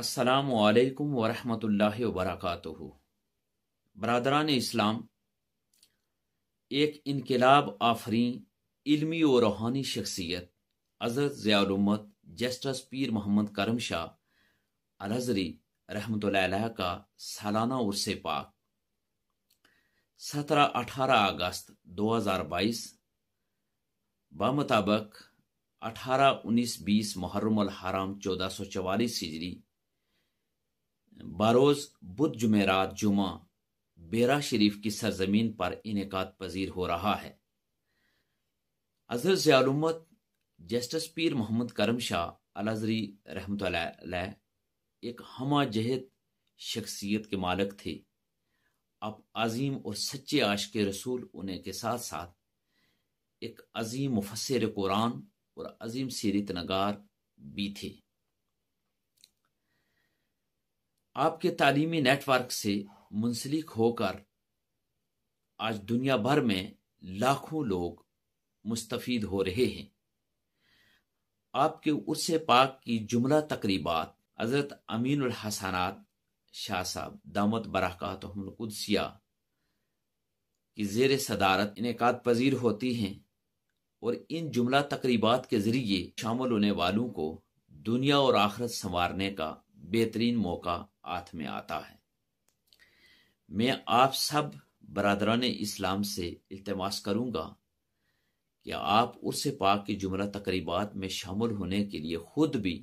असलकम वरहमतुल्लाहि वबरकatuह बरदरान इस्लाम एक इनकलाब आफरी इल्मी और रूहानी शख्सियत अजरत ज़ियालमत जस्टिस पीर मोहम्मद करम शाह अलजरी रहमत का सालाना उर्स पाक सत्रह अठारह अगस्त दो हज़ार बाईस बमुताबक अठारह उन्नीस बीस मुहर्रम हराम चौदह सौ चवालीस हिजरी बारोज बुध जुमेरात जुमा बेरा शरीफ की सरजमीन पर इनका पजीर हो रहा है अजहर जयालमत जस्टिस पीर मोहम्मद करम शाह अलजरी रहमत एक हमा जहद शख्सियत के मालक थे अब अजीम और सच्चे आश के रसूल उन्हें के साथ साथ एक अजीम मुफसर कुरान और अजीम सीरत नगार भी थे आपके तालीमी नेटवर्क से मुंसलिक होकर आज दुनिया भर में लाखों लोग मुस्तफ़ हो रहे हैं आपके उर्स पाक की जुमला तकरीबा हज़रत अमीन हसनात शाह साहब दामद बरक़ात कुदसिया की जेर सदारत इनका पजीर होती हैं और इन जुमला तकरीबा के ज़रिए शामिल होने वालों को दुनिया और आखरत संवारने का बेहतरीन मौका हाथ में आता है मैं आप सब बरदरान इस्लाम से इल्तमास करूंगा कि आप उर्स पाक की जुमरा तकरीबात में शामिल होने के लिए खुद भी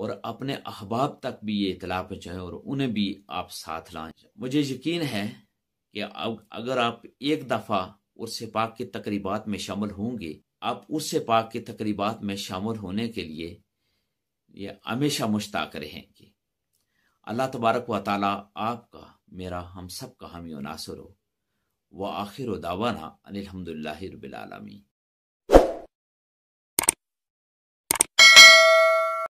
और अपने अहबाब तक भी ये इतला पहुंचाएं और उन्हें भी आप साथ लाएं मुझे यकीन है कि अगर आप एक दफ़ा उर्स पाक की तकरीबात में शामिल होंगे आप उर्स पाक की तकरीबात में शामिल होने के लिए ये हमेशा मुश्ताक रहेंगे अल्लाह तबारक व ताली आपका मेरा हम सब का हामी नासुर हो व आखिर दावाना अनिलहमदिल्ला